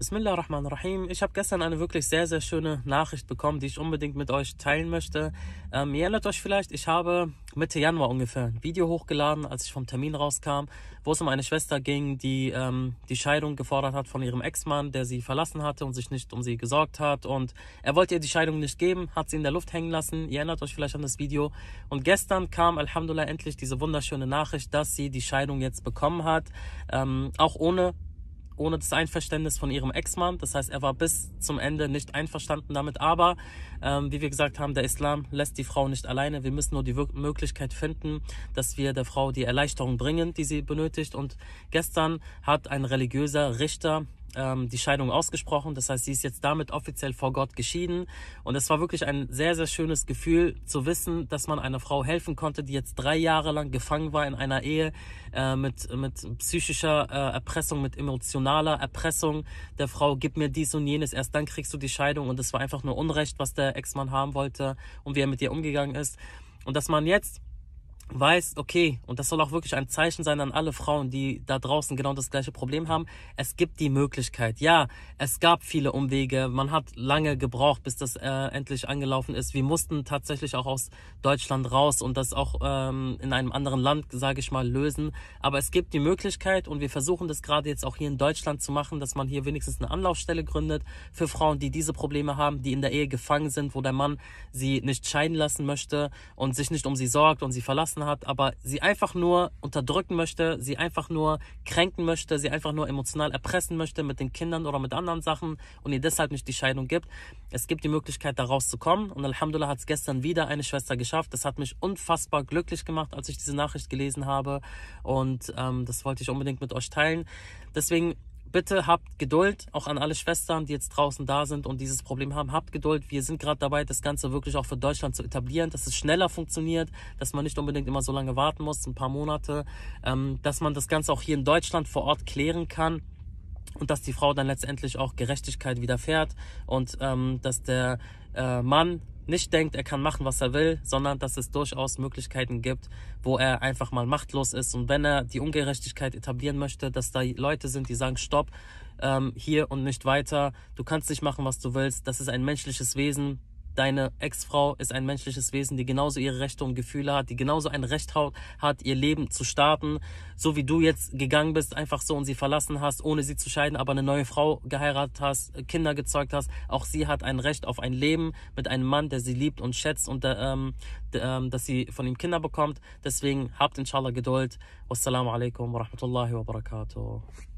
Bismillah Rahman Rahim. Ich habe gestern eine wirklich sehr, sehr schöne Nachricht bekommen, die ich unbedingt mit euch teilen möchte. Ähm, ihr erinnert euch vielleicht, ich habe Mitte Januar ungefähr ein Video hochgeladen, als ich vom Termin rauskam, wo es um eine Schwester ging, die ähm, die Scheidung gefordert hat von ihrem Ex-Mann, der sie verlassen hatte und sich nicht um sie gesorgt hat. Und er wollte ihr die Scheidung nicht geben, hat sie in der Luft hängen lassen. Ihr erinnert euch vielleicht an das Video. Und gestern kam Alhamdulillah endlich diese wunderschöne Nachricht, dass sie die Scheidung jetzt bekommen hat, ähm, auch ohne ohne das Einverständnis von ihrem Ex-Mann. Das heißt, er war bis zum Ende nicht einverstanden damit. Aber ähm, wie wir gesagt haben, der Islam lässt die Frau nicht alleine. Wir müssen nur die Wir Möglichkeit finden, dass wir der Frau die Erleichterung bringen, die sie benötigt. Und gestern hat ein religiöser Richter ähm, die Scheidung ausgesprochen. Das heißt, sie ist jetzt damit offiziell vor Gott geschieden. Und es war wirklich ein sehr, sehr schönes Gefühl zu wissen, dass man einer Frau helfen konnte, die jetzt drei Jahre lang gefangen war in einer Ehe äh, mit, mit psychischer äh, Erpressung, mit emotionaler Erpressung der Frau. Gib mir dies und jenes, erst dann kriegst du die Scheidung. Und es war einfach nur Unrecht, was der Ex-Mann haben wollte und wie er mit ihr umgegangen ist. Und dass man jetzt weißt, okay, und das soll auch wirklich ein Zeichen sein an alle Frauen, die da draußen genau das gleiche Problem haben, es gibt die Möglichkeit. Ja, es gab viele Umwege, man hat lange gebraucht, bis das äh, endlich angelaufen ist. Wir mussten tatsächlich auch aus Deutschland raus und das auch ähm, in einem anderen Land, sage ich mal, lösen. Aber es gibt die Möglichkeit und wir versuchen das gerade jetzt auch hier in Deutschland zu machen, dass man hier wenigstens eine Anlaufstelle gründet für Frauen, die diese Probleme haben, die in der Ehe gefangen sind, wo der Mann sie nicht scheiden lassen möchte und sich nicht um sie sorgt und sie verlassen hinterlassen hat, aber sie einfach nur unterdrücken möchte, sie einfach nur kränken möchte, sie einfach nur emotional erpressen möchte mit den Kindern oder mit anderen Sachen und ihr deshalb nicht die Scheidung gibt. Es gibt die Möglichkeit, da rauszukommen und Alhamdulillah hat es gestern wieder eine Schwester geschafft. Das hat mich unfassbar glücklich gemacht, als ich diese Nachricht gelesen habe und ähm, das wollte ich unbedingt mit euch teilen. Deswegen bitte habt Geduld, auch an alle Schwestern, die jetzt draußen da sind und dieses Problem haben, habt Geduld. Wir sind gerade dabei, das Ganze wirklich auch für Deutschland zu etablieren, dass es schneller funktioniert, dass man nicht unbedingt immer so lange warten muss, ein paar Monate, ähm, dass man das Ganze auch hier in Deutschland vor Ort klären kann und dass die Frau dann letztendlich auch Gerechtigkeit widerfährt und ähm, dass der äh, Mann nicht denkt, er kann machen, was er will, sondern dass es durchaus Möglichkeiten gibt, wo er einfach mal machtlos ist. Und wenn er die Ungerechtigkeit etablieren möchte, dass da Leute sind, die sagen, stopp, ähm, hier und nicht weiter, du kannst nicht machen, was du willst, das ist ein menschliches Wesen, Deine Ex-Frau ist ein menschliches Wesen, die genauso ihre Rechte und Gefühle hat, die genauso ein Recht hat, ihr Leben zu starten, so wie du jetzt gegangen bist, einfach so und sie verlassen hast, ohne sie zu scheiden, aber eine neue Frau geheiratet hast, äh, Kinder gezeugt hast. Auch sie hat ein Recht auf ein Leben mit einem Mann, der sie liebt und schätzt und äh, ähm, ähm, dass sie von ihm Kinder bekommt. Deswegen habt inshallah Geduld. Wassalamu alaikum wa rahmatullahi wa barakatuh.